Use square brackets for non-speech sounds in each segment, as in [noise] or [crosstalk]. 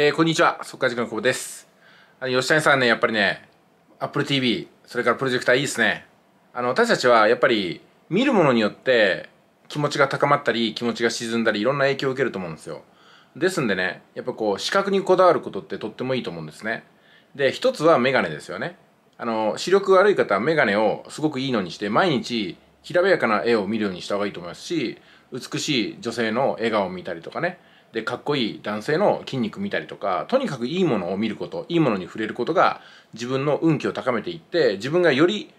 えー、こんにちは、速稼塾の久保です。あの、吉谷さんね、やっぱりね、Apple TV、それからプロジェクターいいですね。あの、私たちはやっぱり、見るものによって、気持ちが高まったり、気持ちが沈んだり、いろんな影響を受けると思うんですよ。ですんでね、やっぱこう、視覚にこだわることってとってもいいと思うんですね。で、一つはメガネですよね。あの、視力悪い方はメガネをすごくいいのにして、毎日、きらびやかな絵を見るようにした方がいいと思いますし、美しい女性の笑顔を見たりとかね、でかっこいい男性の筋肉見たりとかとにかくいいものを見ることいいものに触れることが自分の運気を高めていって自分がより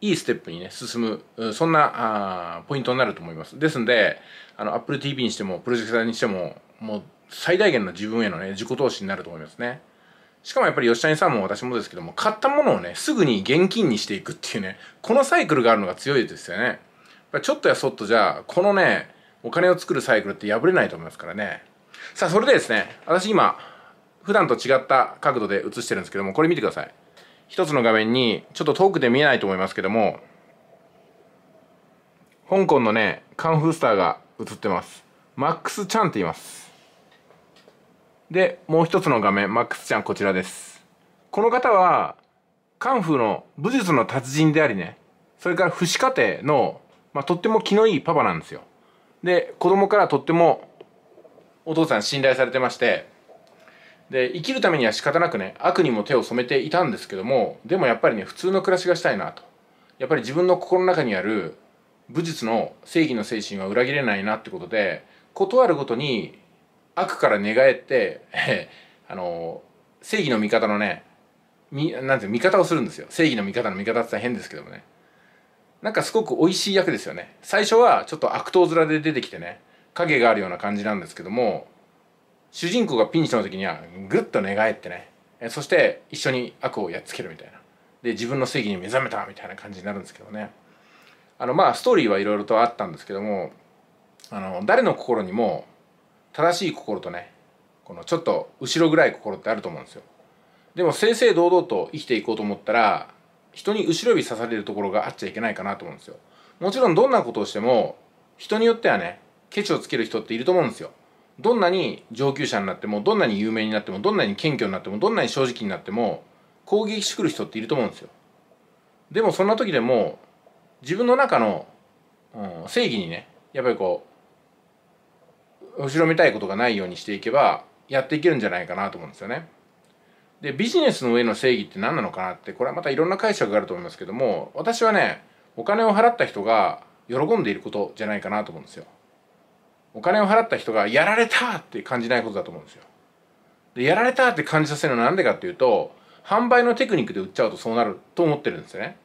いいステップにね進むそんなあポイントになると思いますですんであの Apple TV にしてもプロジェクターにしてももう最大限の自分へのね自己投資になると思いますねしかもやっぱり吉谷さんも私もですけども買ったものをねすぐに現金にしていくっていうねこのサイクルがあるのが強いですよねちょっとやそっとじゃあこのねお金を作るサイクルって破れないと思いますからねさあそれでですね私今普段と違った角度で映してるんですけどもこれ見てください一つの画面にちょっと遠くで見えないと思いますけども香港のねカンフースターが映ってますマックスちゃんって言いますでもう一つの画面マックスちゃんこちらですこの方はカンフーの武術の達人でありねそれから父子家庭の、まあ、とっても気のいいパパなんですよで子供からとってもお父さん信頼されてましてで生きるためには仕方なくね悪にも手を染めていたんですけどもでもやっぱりね普通の暮らしがしたいなとやっぱり自分の心の中にある武術の正義の精神は裏切れないなってことで断るごとに悪から寝返って [laughs] あの正義の味方のねみなんていう味方をするんですよ正義の味方の味方って変ですけどもねなんかすごく美味しい役ですよね最初はちょっと悪党面で出てきてね影があるような感じなんですけども主人公がピンチの時にはぐっと寝返ってねそして一緒に悪をやっつけるみたいなで自分の正義に目覚めたみたいな感じになるんですけどねあのまあストーリーはいろいろとあったんですけどもあの誰の心にも正しい心とねこのちょっと後ろ暗い心ってあると思うんですよでも正々堂々と生きていこうと思ったら人に後ろ指刺されるところがあっちゃいけないかなと思うんですよもちろんどんなことをしても人によってはねケチをつける人っていると思うんですよ。どんなに上級者になっても、どんなに有名になっても、どんなに謙虚になっても、どんなに正直になっても、攻撃してくる人っていると思うんですよ。でもそんな時でも、自分の中の、うん、正義にね、やっぱりこう、後ろめたいことがないようにしていけば、やっていけるんじゃないかなと思うんですよね。で、ビジネスの上の正義って何なのかなって、これはまたいろんな解釈があると思いますけども、私はね、お金を払った人が喜んでいることじゃないかなと思うんですよ。お金を払った人がやられたって感じないことだと思うんですよでやられたって感じさせるのは何でかっていうと販売のテクニックで売っちゃうとそうなると思ってるんですね、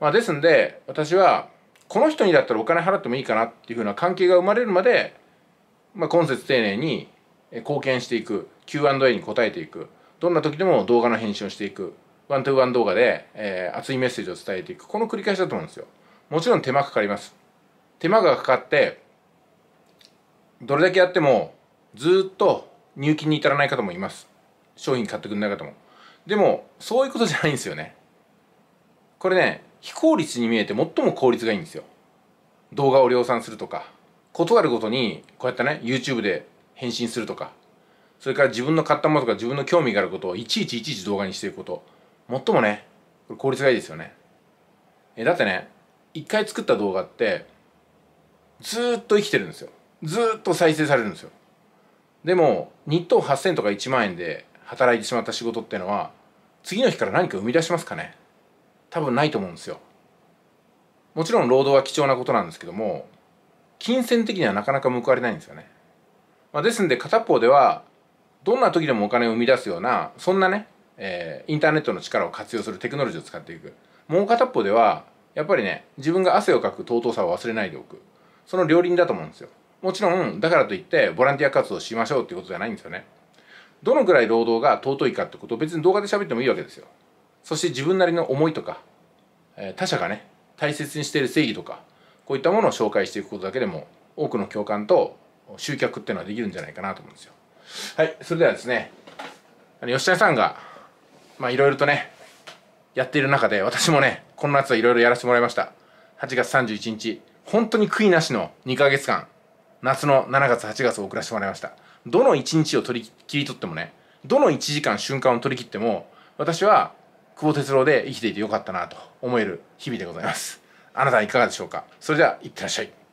まあ、ですんで私はこの人にだったらお金払ってもいいかなっていうふうな関係が生まれるまで、まあ、今節丁寧に貢献していく Q&A に答えていくどんな時でも動画の編集をしていくワントゥーワン動画で、えー、熱いメッセージを伝えていくこの繰り返しだと思うんですよもちろん手間かかります手間がかかってどれだけやってもずっと入金に至らない方もいます商品買ってくれない方もでもそういうことじゃないんですよねこれね非効率に見えて最も効率がいいんですよ動画を量産するとか断るごとにこうやってね YouTube で返信するとかそれから自分の買ったものとか自分の興味があることをいちいちいちいち動画にしていくこと最もね効率がいいですよねえだってね一回作った動画ってずっと生きてるんですよずっと再生されるんですよでも日当8000とか1万円で働いてしまった仕事っていうのは次の日から何か生み出しますかね多分ないと思うんですよもちろん労働は貴重なことなんですけども金銭的にはなかなか報われないんですよね、まあ、ですんで片方ではどんな時でもお金を生み出すようなそんなね、えー、インターネットの力を活用するテクノロジーを使っていくもう片方ではやっぱりね自分が汗をかく尊さを忘れないでおくその両輪だと思うんですよもちろんだからといってボランティア活動しましょうっていうことじゃないんですよねどのくらい労働が尊いかってことを別に動画で喋ってもいいわけですよそして自分なりの思いとか、え他者がね大切にしている正義とかこういったものを紹介していくことだけでも多くの共感と集客っていうのはできるんじゃないかなと思うんですよはいそれではですね吉田さんがまあいろいろとねやっている中で私もねこの夏はいろいろやらせてもらいました8月31日本当に悔いなしの2ヶ月間夏の7月8月を送らせてもらいましたどの1日を取り切り取ってもねどの1時間瞬間を取り切っても私は久保哲郎で生きていてよかったなと思える日々でございますあなたはいかがでしょうかそれではいってらっしゃい